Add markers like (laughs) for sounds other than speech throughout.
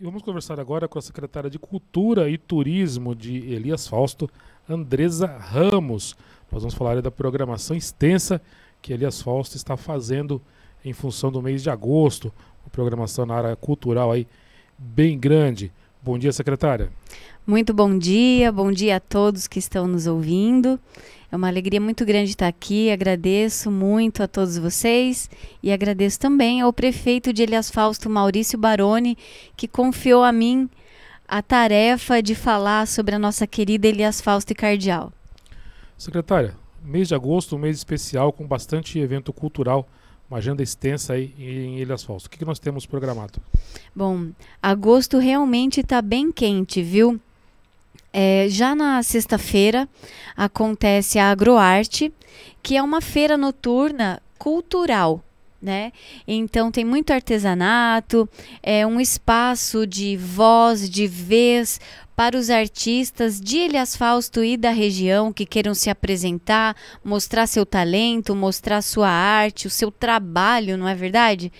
E vamos conversar agora com a secretária de Cultura e Turismo de Elias Fausto, Andresa Ramos. Nós vamos falar da programação extensa que Elias Fausto está fazendo em função do mês de agosto, uma programação na área cultural aí bem grande. Bom dia, secretária. Muito bom dia, bom dia a todos que estão nos ouvindo. É uma alegria muito grande estar aqui. Agradeço muito a todos vocês e agradeço também ao prefeito de Elias Fausto, Maurício Baroni, que confiou a mim a tarefa de falar sobre a nossa querida Elias Fausto e Cardial. Secretária, mês de agosto, um mês especial com bastante evento cultural uma agenda extensa aí em Ilhas Falso. O que nós temos programado? Bom, agosto realmente está bem quente, viu? É, já na sexta-feira acontece a Agroarte, que é uma feira noturna cultural. Né? Então tem muito artesanato, é um espaço de voz, de vez para os artistas de Ilhas Fausto e da região que queiram se apresentar, mostrar seu talento, mostrar sua arte, o seu trabalho, não é verdade?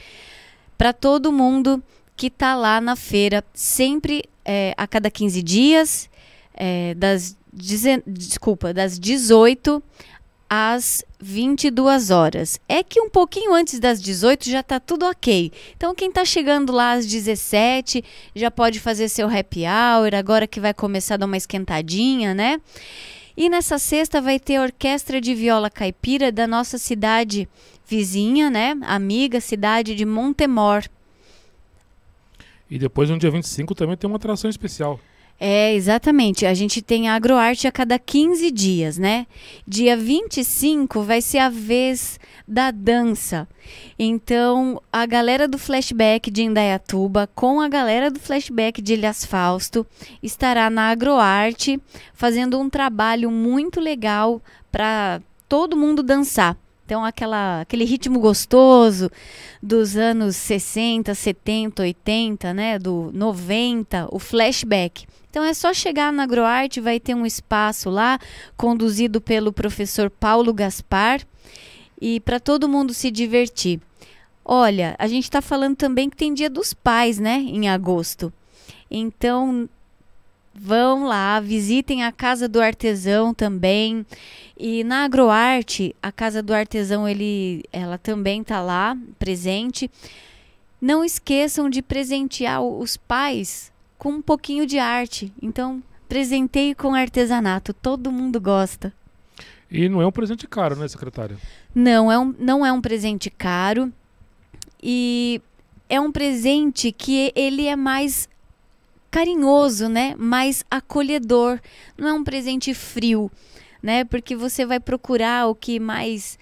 Para todo mundo que está lá na feira, sempre é, a cada 15 dias é, das, desculpa, das 18 às 22 horas. É que um pouquinho antes das 18 já tá tudo ok. Então quem tá chegando lá às 17 já pode fazer seu happy hour, agora que vai começar a dar uma esquentadinha, né? E nessa sexta vai ter a Orquestra de Viola Caipira da nossa cidade vizinha, né? Amiga, cidade de Montemor. E depois no dia 25 também tem uma atração especial. É, exatamente. A gente tem a agroarte a cada 15 dias, né? Dia 25 vai ser a vez da dança. Então, a galera do flashback de Indaiatuba com a galera do flashback de Ilhas Fausto estará na agroarte fazendo um trabalho muito legal para todo mundo dançar. Então, aquela, aquele ritmo gostoso dos anos 60, 70, 80, né? Do 90, o flashback. Então é só chegar na Agroarte, vai ter um espaço lá, conduzido pelo professor Paulo Gaspar, e para todo mundo se divertir. Olha, a gente está falando também que tem Dia dos Pais, né, em agosto. Então, vão lá, visitem a Casa do Artesão também. E na Agroarte, a Casa do Artesão, ele, ela também está lá, presente. Não esqueçam de presentear os pais com um pouquinho de arte. Então, presentei com artesanato, todo mundo gosta. E não é um presente caro, né, secretária? Não, é um, não é um presente caro. E é um presente que ele é mais carinhoso, né? Mais acolhedor. Não é um presente frio, né? Porque você vai procurar o que mais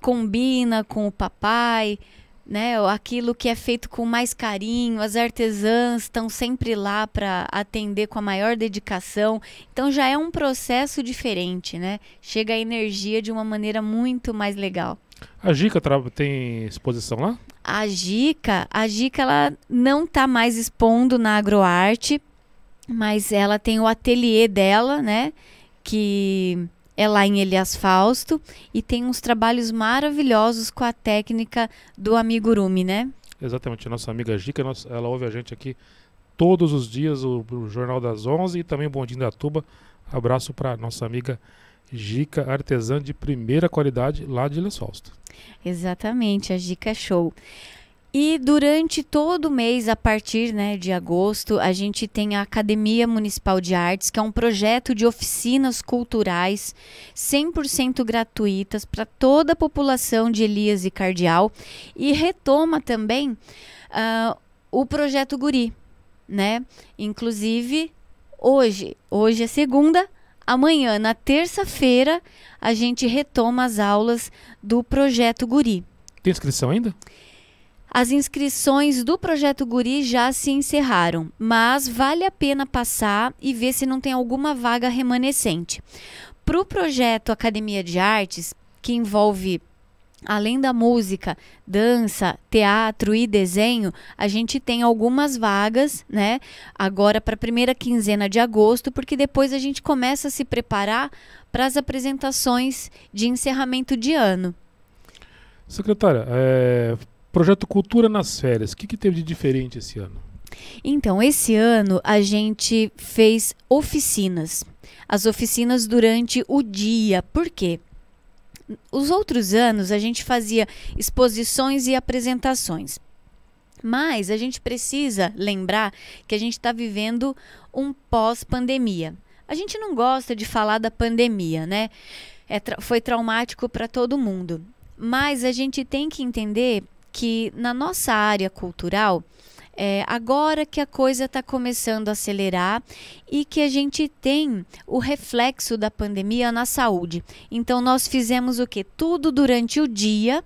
combina com o papai, né, aquilo que é feito com mais carinho, as artesãs estão sempre lá para atender com a maior dedicação. Então já é um processo diferente, né? Chega a energia de uma maneira muito mais legal. A Gica tem exposição lá? A Gica, a Gica ela não está mais expondo na Agroarte, mas ela tem o ateliê dela, né, que é lá em Elias Fausto e tem uns trabalhos maravilhosos com a técnica do amigurumi, né? Exatamente, nossa amiga Gica, ela ouve a gente aqui todos os dias, o, o Jornal das 11 e também o Bondinho da Tuba. Abraço para nossa amiga Gica, artesã de primeira qualidade lá de Elias Fausto. Exatamente, a Gica é show. E durante todo o mês, a partir né, de agosto, a gente tem a Academia Municipal de Artes, que é um projeto de oficinas culturais 100% gratuitas para toda a população de Elias e Cardeal. E retoma também uh, o projeto Guri, né? Inclusive, hoje, hoje é segunda, amanhã, na terça-feira, a gente retoma as aulas do projeto Guri. Tem inscrição ainda? As inscrições do Projeto Guri já se encerraram, mas vale a pena passar e ver se não tem alguma vaga remanescente. Para o projeto Academia de Artes, que envolve além da música, dança, teatro e desenho, a gente tem algumas vagas, né? Agora para a primeira quinzena de agosto, porque depois a gente começa a se preparar para as apresentações de encerramento de ano. Secretária, é, Projeto Cultura nas Férias, o que, que teve de diferente esse ano? Então, esse ano a gente fez oficinas. As oficinas durante o dia. Por quê? Os outros anos a gente fazia exposições e apresentações. Mas a gente precisa lembrar que a gente está vivendo um pós-pandemia. A gente não gosta de falar da pandemia, né? É tra foi traumático para todo mundo. Mas a gente tem que entender que na nossa área cultural, é, agora que a coisa está começando a acelerar e que a gente tem o reflexo da pandemia na saúde. Então, nós fizemos o que? Tudo durante o dia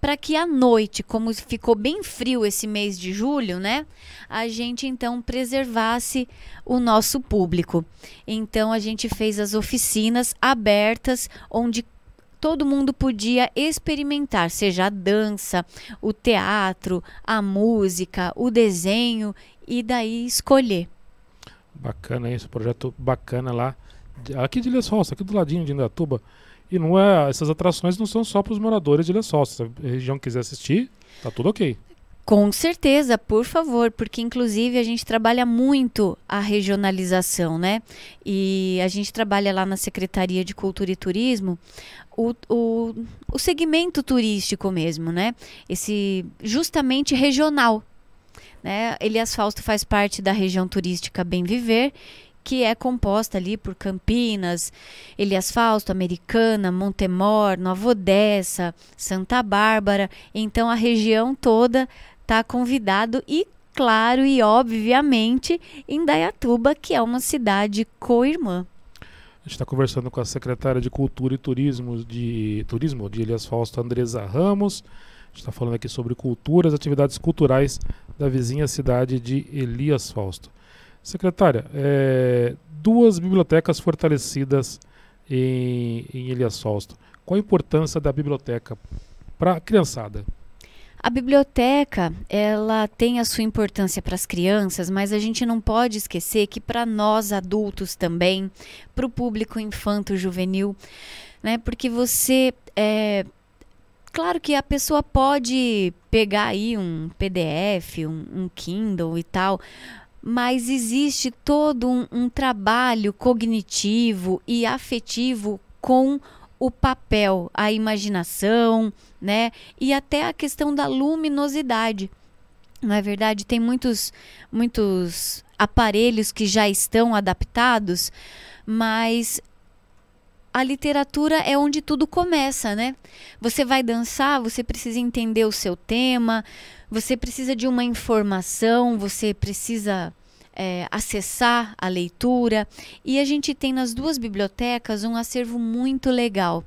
para que à noite, como ficou bem frio esse mês de julho, né? A gente então preservasse o nosso público. Então, a gente fez as oficinas abertas onde todo mundo podia experimentar, seja a dança, o teatro, a música, o desenho e daí escolher. Bacana isso, projeto bacana lá. Aqui de Les Roças, aqui do ladinho de Indatuba. E não é, essas atrações não são só para os moradores de Les Roças. Se a região quiser assistir, tá tudo ok. Com certeza, por favor, porque inclusive a gente trabalha muito a regionalização, né? E a gente trabalha lá na Secretaria de Cultura e Turismo o, o, o segmento turístico mesmo, né? Esse justamente regional. Né? Elias Fausto faz parte da região turística Bem Viver que é composta ali por Campinas, Elias Fausto, Americana, Montemor, Nova Odessa, Santa Bárbara. Então a região toda está convidado e claro e obviamente Indaiatuba, que é uma cidade co-irmã. A gente está conversando com a secretária de Cultura e Turismo de Turismo de Elias Fausto, Andresa Ramos. A gente está falando aqui sobre culturas, atividades culturais da vizinha cidade de Elias Fausto. Secretária, é, duas bibliotecas fortalecidas em, em Ilha Solsto. Qual a importância da biblioteca para a criançada? A biblioteca, ela tem a sua importância para as crianças, mas a gente não pode esquecer que para nós adultos também, para o público infanto-juvenil, né? Porque você é, Claro que a pessoa pode pegar aí um PDF, um, um Kindle e tal, mas existe todo um, um trabalho cognitivo e afetivo com o papel, a imaginação, né? E até a questão da luminosidade. Não é verdade? Tem muitos, muitos aparelhos que já estão adaptados, mas a literatura é onde tudo começa, né? Você vai dançar, você precisa entender o seu tema, você precisa de uma informação, você precisa é, acessar a leitura. E a gente tem nas duas bibliotecas um acervo muito legal.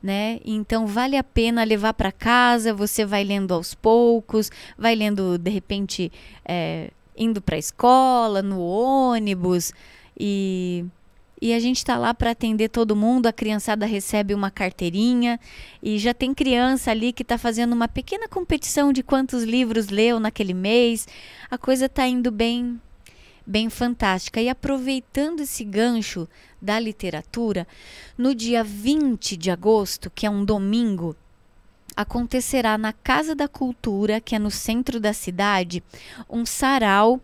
Né? Então vale a pena levar para casa. Você vai lendo aos poucos, vai lendo de repente é, indo para a escola, no ônibus e e a gente está lá para atender todo mundo. A criançada recebe uma carteirinha e já tem criança ali que está fazendo uma pequena competição de quantos livros leu naquele mês. A coisa está indo bem, bem fantástica. E aproveitando esse gancho da literatura, no dia 20 de agosto, que é um domingo, acontecerá na Casa da Cultura, que é no centro da cidade, um sarau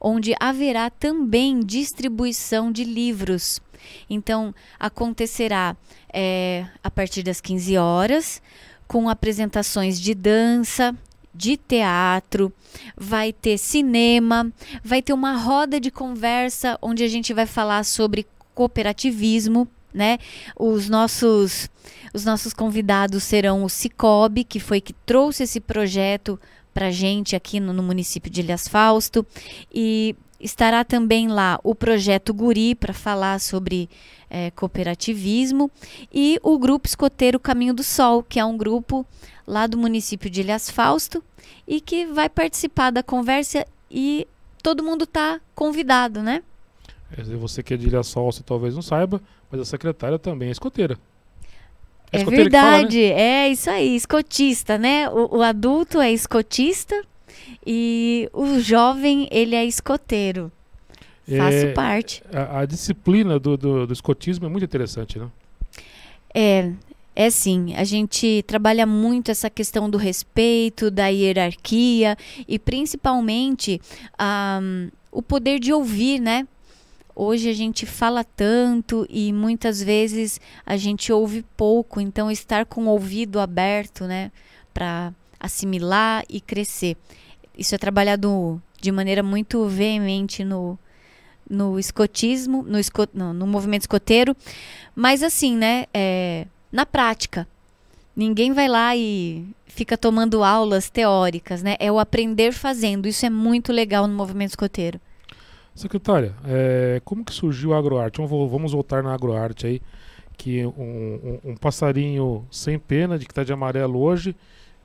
onde haverá também distribuição de livros. Então, acontecerá é, a partir das 15 horas, com apresentações de dança, de teatro, vai ter cinema, vai ter uma roda de conversa onde a gente vai falar sobre cooperativismo, né? Os nossos os nossos convidados serão o Cicobi, que foi que trouxe esse projeto para gente aqui no, no município de Ilhas Fausto e Estará também lá o projeto Guri para falar sobre é, cooperativismo e o grupo escoteiro Caminho do Sol, que é um grupo lá do município de Ilhas Fausto e que vai participar da conversa e todo mundo está convidado, né? Você que é de Ilhas Fausto talvez não saiba, mas a secretária também é escoteira. É, é verdade, fala, né? é isso aí, escotista, né? o, o adulto é escotista e o jovem, ele é escoteiro. É, Faço parte. A, a disciplina do, do, do, escotismo é muito interessante, né? É, é sim. A gente trabalha muito essa questão do respeito, da hierarquia e principalmente um, o poder de ouvir, né? hoje a gente fala tanto e muitas vezes a gente ouve pouco, então estar com o ouvido aberto, né, para assimilar e crescer isso é trabalhado de maneira muito veemente no, no escotismo, no, esco, no, no movimento escoteiro, mas assim, né, é, na prática, ninguém vai lá e fica tomando aulas teóricas, né, é o aprender fazendo, isso é muito legal no movimento escoteiro. Secretária, é, como que surgiu a agroarte? Vamos voltar na agroarte aí, que um, um, um passarinho sem pena, de que está de amarelo hoje,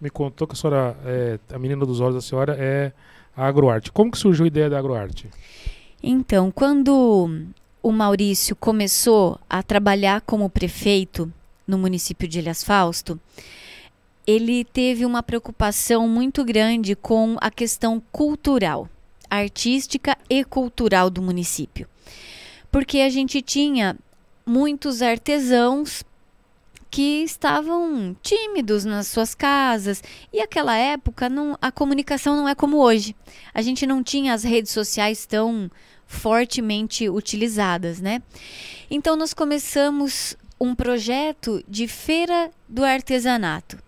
me contou que a senhora, é, a menina dos olhos da senhora é a agroarte. Como que surgiu a ideia da agroarte? Então, quando o Maurício começou a trabalhar como prefeito no município de Ilhas Fausto, ele teve uma preocupação muito grande com a questão cultural, artística e cultural do município. Porque a gente tinha muitos artesãos que estavam tímidos nas suas casas. E aquela época não, a comunicação não é como hoje. A gente não tinha as redes sociais tão fortemente utilizadas, né? Então nós começamos um projeto de feira do artesanato.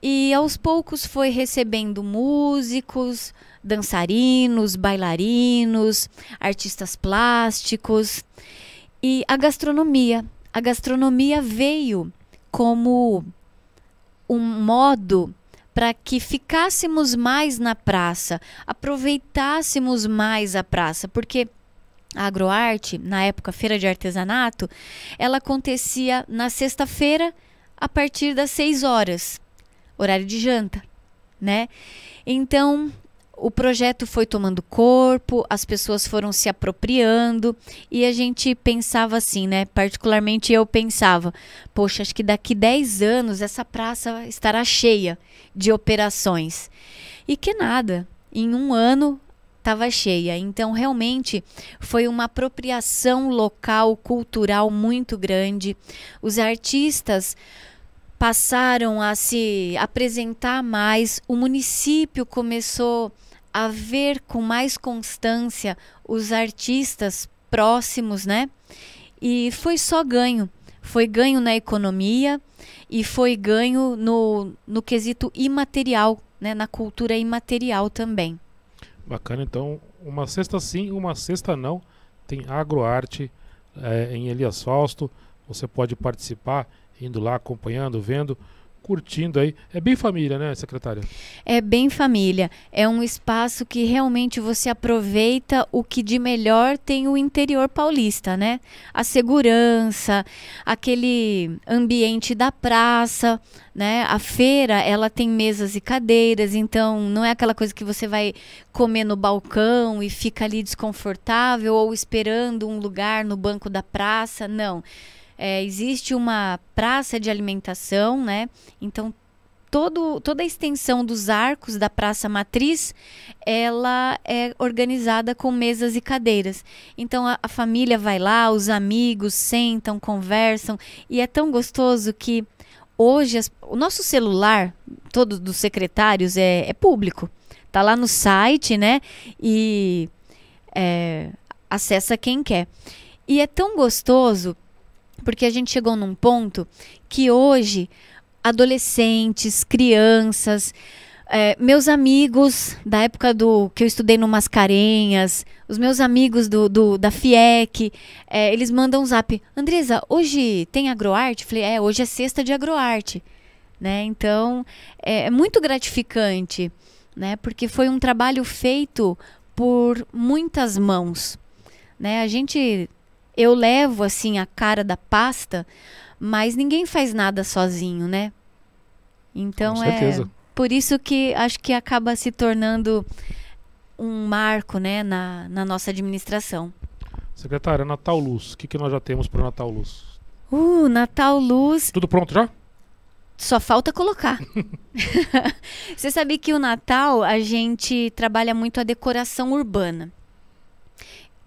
E aos poucos foi recebendo músicos, dançarinos, bailarinos, artistas plásticos e a gastronomia a gastronomia veio como um modo para que ficássemos mais na praça, aproveitássemos mais a praça, porque a agroarte, na época feira de artesanato, ela acontecia na sexta-feira a partir das 6 horas, horário de janta, né? Então, o projeto foi tomando corpo, as pessoas foram se apropriando e a gente pensava assim, né? Particularmente eu pensava, poxa, acho que daqui 10 anos essa praça estará cheia de operações. E que nada, em um ano estava cheia. Então, realmente foi uma apropriação local, cultural muito grande. Os artistas passaram a se apresentar mais, o município começou a a ver com mais constância os artistas próximos, né? E foi só ganho. Foi ganho na economia e foi ganho no, no quesito imaterial, né? na cultura imaterial também. Bacana, então, uma sexta sim, uma sexta não. Tem agroarte é, em Elias Fausto. Você pode participar indo lá, acompanhando, vendo curtindo aí. É bem família, né, secretária? É bem família. É um espaço que realmente você aproveita o que de melhor tem o interior paulista, né? A segurança, aquele ambiente da praça, né? A feira, ela tem mesas e cadeiras, então não é aquela coisa que você vai comer no balcão e fica ali desconfortável ou esperando um lugar no banco da praça, não. Não é, existe uma praça de alimentação, né? Então todo, toda a extensão dos arcos da Praça Matriz, ela é organizada com mesas e cadeiras. Então a, a, família vai lá, os amigos sentam, conversam e é tão gostoso que hoje as, o nosso celular, todo dos secretários é, é, público, tá lá no site, né? E é, acessa quem quer. E é tão gostoso porque a gente chegou num ponto que hoje adolescentes, crianças, é, meus amigos da época do que eu estudei no Mascarenhas, os meus amigos do, do da FIEC, é, eles mandam um zap. Andresa, hoje tem agroarte? Falei, é, hoje é sexta de agroarte. Né? Então, é, é muito gratificante, né? porque foi um trabalho feito por muitas mãos. Né? A gente eu levo assim a cara da pasta, mas ninguém faz nada sozinho, né? Então é por isso que acho que acaba se tornando um marco, né, na, na nossa administração. Secretária, Natal Luz, o que, que nós já temos para o Natal Luz? Uh, Natal Luz. Tudo pronto já? Só falta colocar. (laughs) (laughs) Você sabe que o Natal a gente trabalha muito a decoração urbana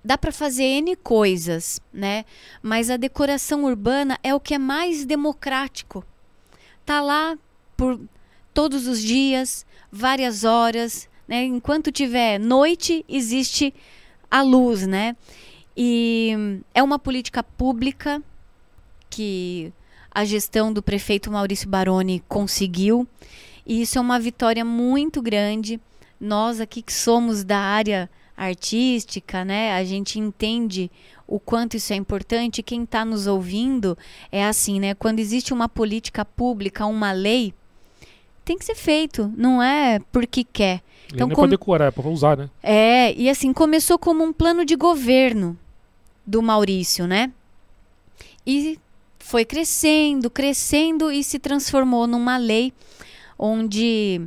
dá para fazer N coisas, né? Mas a decoração urbana é o que é mais democrático. Tá lá por todos os dias, várias horas, né? Enquanto tiver noite, existe a luz, né? E é uma política pública que a gestão do prefeito Maurício Baroni conseguiu, e isso é uma vitória muito grande. Nós aqui que somos da área artística, né? A gente entende o quanto isso é importante. Quem está nos ouvindo é assim, né? Quando existe uma política pública, uma lei, tem que ser feito, não é porque quer. Então, não é para decorar, é para usar, né? É, e assim, começou como um plano de governo do Maurício, né? E foi crescendo, crescendo e se transformou numa lei onde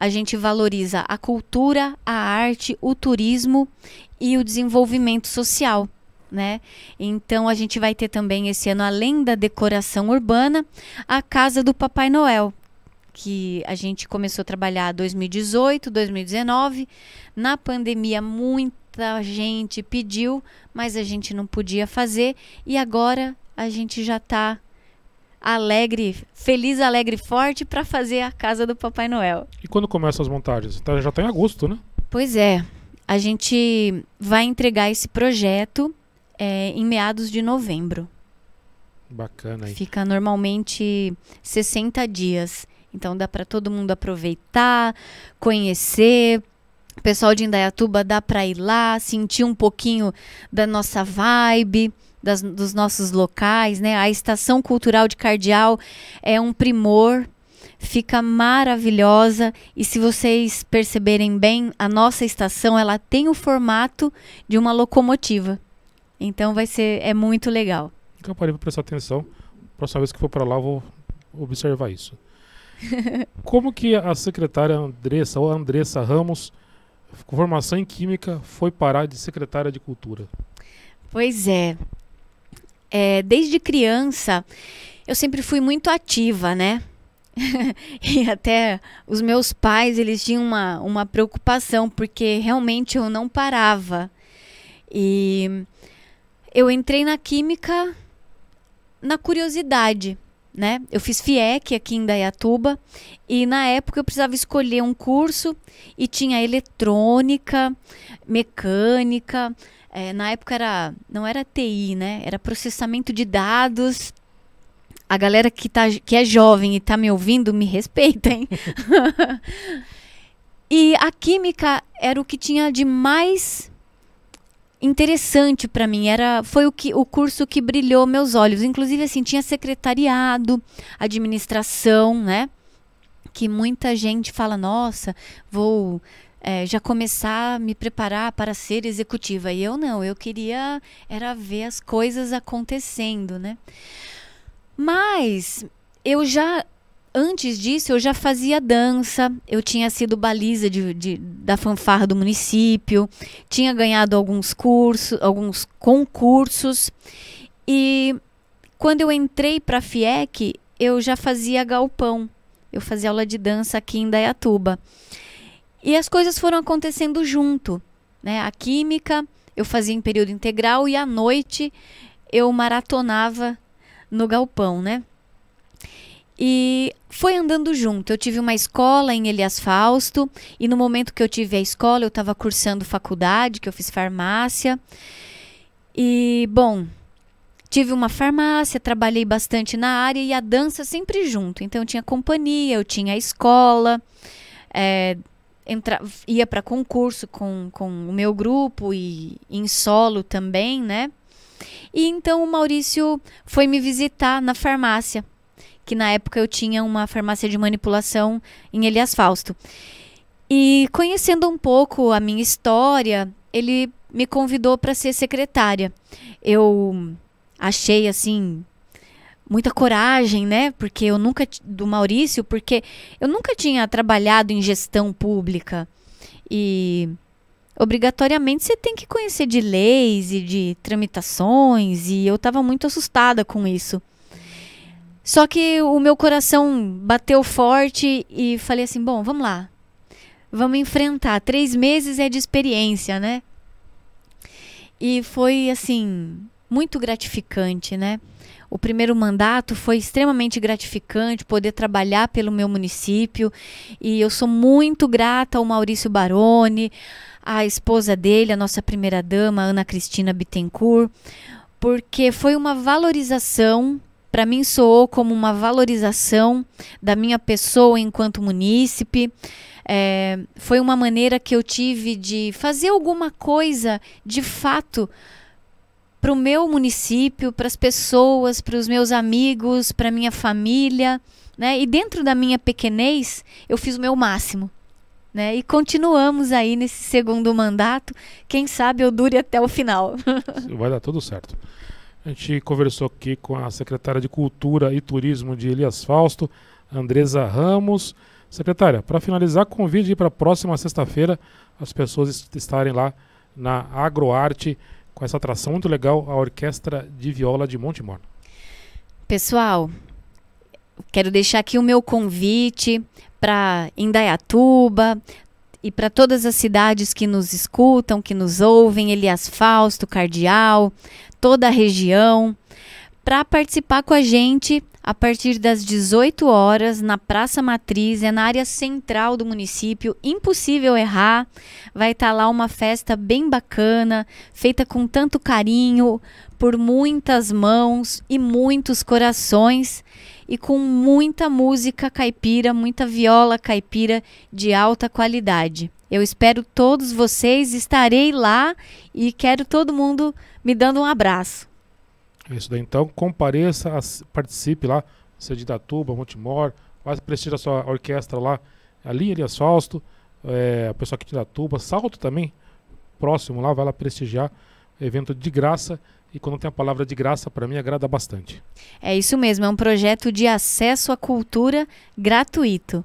a gente valoriza a cultura, a arte, o turismo e o desenvolvimento social. Né? Então a gente vai ter também esse ano, além da decoração urbana, a Casa do Papai Noel, que a gente começou a trabalhar 2018, 2019. Na pandemia, muita gente pediu, mas a gente não podia fazer, e agora a gente já está alegre, feliz, alegre, forte para fazer a casa do Papai Noel. E quando começam as montagens? Tá, já está em agosto, né? Pois é. A gente vai entregar esse projeto é, em meados de novembro. Bacana. Aí. Fica normalmente 60 dias. Então dá para todo mundo aproveitar, conhecer. O pessoal de Indaiatuba dá para ir lá, sentir um pouquinho da nossa vibe das, dos nossos locais, né? A Estação Cultural de Cardeal é um primor, fica maravilhosa e se vocês perceberem bem, a nossa estação ela tem o formato de uma locomotiva. Então vai ser é muito legal. Então, eu parei para prestar atenção. Próxima vez que for para lá vou observar isso. (laughs) Como que a secretária Andressa ou Andressa Ramos, com formação em química, foi parar de secretária de cultura? Pois é, é, desde criança, eu sempre fui muito ativa, né? (laughs) e até os meus pais, eles tinham uma, uma preocupação, porque realmente eu não parava. E eu entrei na química na curiosidade, né? Eu fiz FIEC aqui em Dayatuba e na época eu precisava escolher um curso e tinha eletrônica, mecânica, é, na época era, não era TI, né? Era processamento de dados. A galera que, tá, que é jovem e tá me ouvindo, me respeita, hein? (laughs) e a química era o que tinha de mais interessante para mim. Era, foi o, que, o curso que brilhou meus olhos. Inclusive, assim, tinha secretariado, administração, né? Que muita gente fala, nossa, vou é, já começar a me preparar para ser executiva. E eu não, eu queria era ver as coisas acontecendo, né? Mas eu já antes disso, eu já fazia dança, eu tinha sido baliza de, de, da fanfarra do município, tinha ganhado alguns cursos, alguns concursos. E quando eu entrei para a FIEC, eu já fazia galpão, eu fazia aula de dança aqui em Dayatuba. E as coisas foram acontecendo junto, né? A química eu fazia em período integral e à noite eu maratonava no galpão, né? E foi andando junto. Eu tive uma escola em Elias Fausto, e no momento que eu tive a escola, eu estava cursando faculdade, que eu fiz farmácia. E, bom, tive uma farmácia, trabalhei bastante na área e a dança sempre junto. Então, eu tinha companhia, eu tinha a escola. É, entra, ia para concurso com, com o meu grupo e em solo também, né? E então o Maurício foi me visitar na farmácia, que na época eu tinha uma farmácia de manipulação em Elias Fausto. E conhecendo um pouco a minha história, ele me convidou para ser secretária. Eu achei assim muita coragem, né? Porque eu nunca do Maurício, porque eu nunca tinha trabalhado em gestão pública e obrigatoriamente você tem que conhecer de leis e de tramitações e eu estava muito assustada com isso. Só que o meu coração bateu forte e falei assim: bom, vamos lá, vamos enfrentar. Três meses é de experiência, né? E foi assim muito gratificante, né? O primeiro mandato foi extremamente gratificante poder trabalhar pelo meu município e eu sou muito grata ao Maurício Baroni, à esposa dele, a nossa primeira dama, Ana Cristina Bittencourt, porque foi uma valorização para mim soou como uma valorização da minha pessoa enquanto munícipe. É, foi uma maneira que eu tive de fazer alguma coisa de fato para o meu município, para as pessoas, para os meus amigos, para minha família, né? E dentro da minha pequenez, eu fiz o meu máximo. Né? E continuamos aí nesse segundo mandato. Quem sabe eu dure até o final. (laughs) Vai dar tudo certo. A gente conversou aqui com a secretária de Cultura e Turismo de Elias Fausto, Andresa Ramos. Secretária, para finalizar, convide para a próxima sexta-feira as pessoas estarem lá na Agroarte com essa atração muito legal, a Orquestra de Viola de Montemor. Pessoal, quero deixar aqui o meu convite para Indaiatuba e para todas as cidades que nos escutam, que nos ouvem, Elias Fausto, Cardeal, toda a região, para participar com a gente a partir das 18 horas na Praça Matriz, é na área central do município, impossível errar. Vai estar tá lá uma festa bem bacana, feita com tanto carinho, por muitas mãos e muitos corações e com muita música caipira, muita viola caipira de alta qualidade. Eu espero todos vocês, estarei lá e quero todo mundo me dando um abraço. Isso daí. Então, compareça, participe lá, você é de Datuba, Montemor, quase prestígio a sua orquestra lá, ali, Elias Fausto, é, a pessoa aqui de Datuba, Salto também, próximo lá, vai lá prestigiar, evento de graça. E quando tem a palavra de graça, para mim agrada bastante. É isso mesmo, é um projeto de acesso à cultura gratuito.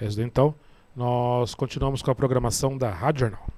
É isso daí, então. Nós continuamos com a programação da Rádio Jornal.